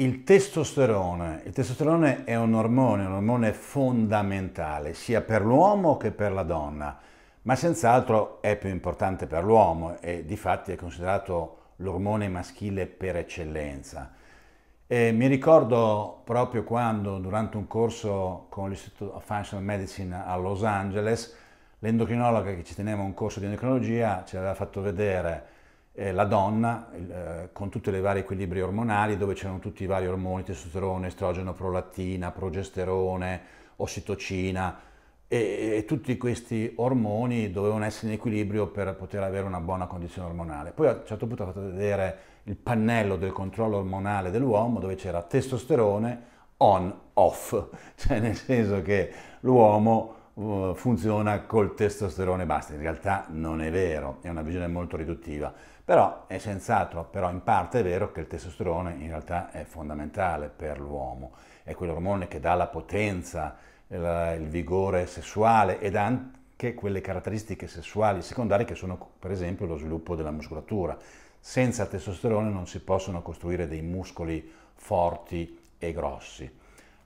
Il testosterone. Il testosterone è un ormone, un ormone fondamentale sia per l'uomo che per la donna, ma senz'altro è più importante per l'uomo e di fatti è considerato l'ormone maschile per eccellenza. E mi ricordo proprio quando durante un corso con l'Institute of Functional Medicine a Los Angeles, l'endocrinologa che ci teneva un corso di endocrinologia ci aveva fatto vedere eh, la donna eh, con tutti i vari equilibri ormonali dove c'erano tutti i vari ormoni, testosterone, estrogeno, prolattina, progesterone, ossitocina e, e, tutti questi ormoni dovevano essere in equilibrio per poter avere una buona condizione ormonale. Poi a un certo punto ho fatto vedere il pannello del controllo ormonale dell'uomo dove c'era testosterone on-off, cioè nel senso che l'uomo eh, funziona col testosterone basta, in realtà non è vero, è una visione molto riduttiva, però è senz'altro, però in parte è vero che il testosterone in realtà è fondamentale per l'uomo, è quell'ormone che dà la potenza, il vigore sessuale ed anche quelle caratteristiche sessuali secondarie che sono per esempio lo sviluppo della muscolatura. Senza testosterone non si possono costruire dei muscoli forti e grossi.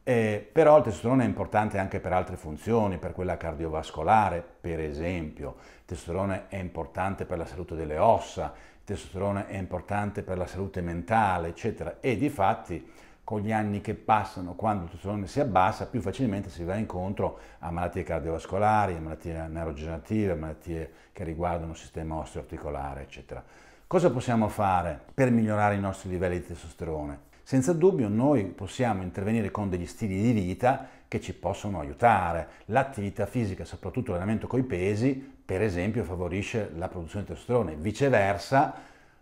Eh, però il testosterone è importante anche per altre funzioni, per quella cardiovascolare, per esempio. Il testosterone è importante per la salute delle ossa, il testosterone è importante per la salute mentale, eccetera. E di fatti con gli anni che passano, quando il testosterone si abbassa, più facilmente si va incontro a malattie cardiovascolari, a malattie neurogenerative, a malattie che riguardano il sistema osteoarticolare, eccetera. Cosa possiamo fare per migliorare i nostri livelli di testosterone? Senza dubbio noi possiamo intervenire con degli stili di vita che ci possono aiutare. L'attività fisica, soprattutto l'allenamento coi pesi, per esempio favorisce la produzione di testosterone, viceversa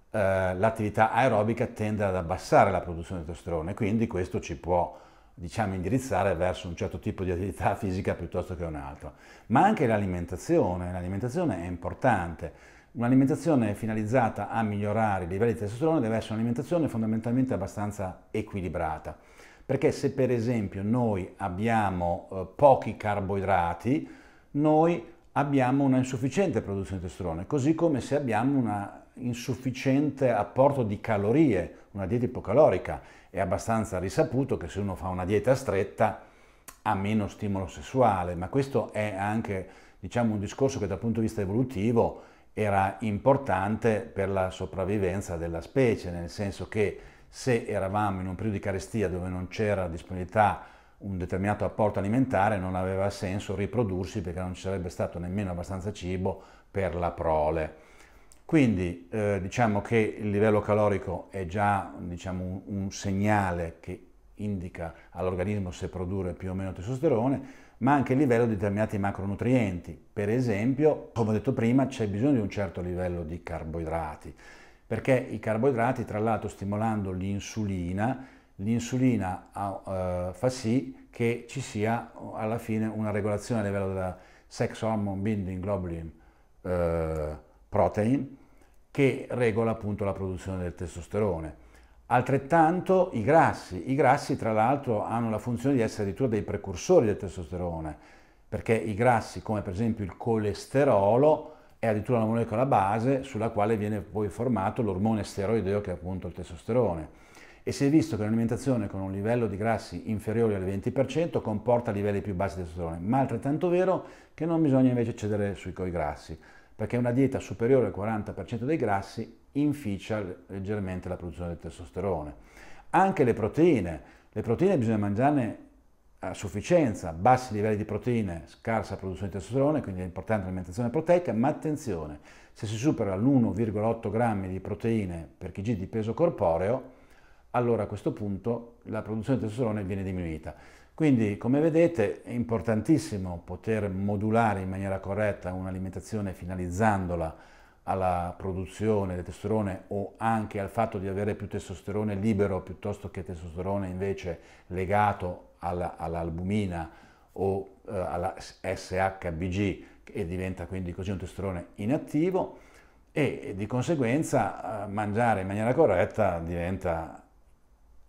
eh, l'attività aerobica tende ad abbassare la produzione di testosterone, quindi questo ci può diciamo, indirizzare verso un certo tipo di attività fisica piuttosto che un altro. Ma anche l'alimentazione, l'alimentazione è importante. Un'alimentazione finalizzata a migliorare i livelli di testosterone deve essere un'alimentazione fondamentalmente abbastanza equilibrata, perché se per esempio noi abbiamo eh, pochi carboidrati, noi abbiamo una insufficiente produzione di testosterone, così come se abbiamo un insufficiente apporto di calorie, una dieta ipocalorica. È abbastanza risaputo che se uno fa una dieta stretta ha meno stimolo sessuale, ma questo è anche diciamo, un discorso che dal punto di vista evolutivo era importante per la sopravvivenza della specie, nel senso che se eravamo in un periodo di carestia dove non c'era disponibilità un determinato apporto alimentare non aveva senso riprodursi perché non ci sarebbe stato nemmeno abbastanza cibo per la prole. Quindi eh, diciamo che il livello calorico è già diciamo, un, un segnale che indica all'organismo se produrre più o meno testosterone, ma anche il livello di determinati macronutrienti. Per esempio, come ho detto prima, c'è bisogno di un certo livello di carboidrati, perché i carboidrati, tra l'altro stimolando l'insulina, l'insulina eh, fa sì che ci sia alla fine una regolazione a livello della sex hormone binding globulin eh, protein che regola appunto la produzione del testosterone Altrettanto i grassi. I grassi tra l'altro hanno la funzione di essere addirittura dei precursori del testosterone, perché i grassi come per esempio il colesterolo è addirittura la molecola base sulla quale viene poi formato l'ormone steroideo che è appunto il testosterone. E si è visto che un'alimentazione con un livello di grassi inferiore al 20% comporta livelli più bassi di testosterone, ma altrettanto vero che non bisogna invece cedere sui coi grassi perché una dieta superiore al 40% dei grassi inficia leggermente la produzione del testosterone. Anche le proteine, le proteine bisogna mangiarne a sufficienza, bassi livelli di proteine, scarsa produzione di testosterone, quindi è importante l'alimentazione proteica, ma attenzione, se si supera l'1,8 grammi di proteine per kg di peso corporeo, allora a questo punto la produzione di testosterone viene diminuita. Quindi come vedete è importantissimo poter modulare in maniera corretta un'alimentazione finalizzandola alla produzione del testosterone o anche al fatto di avere più testosterone libero piuttosto che testosterone invece legato all'albumina o eh, alla SHBG e diventa quindi così un testosterone inattivo e di conseguenza eh, mangiare in maniera corretta diventa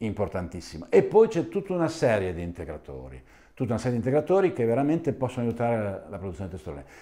importantissima. E poi c'è tutta una serie di integratori, tutta una serie di integratori che veramente possono aiutare la produzione testuale.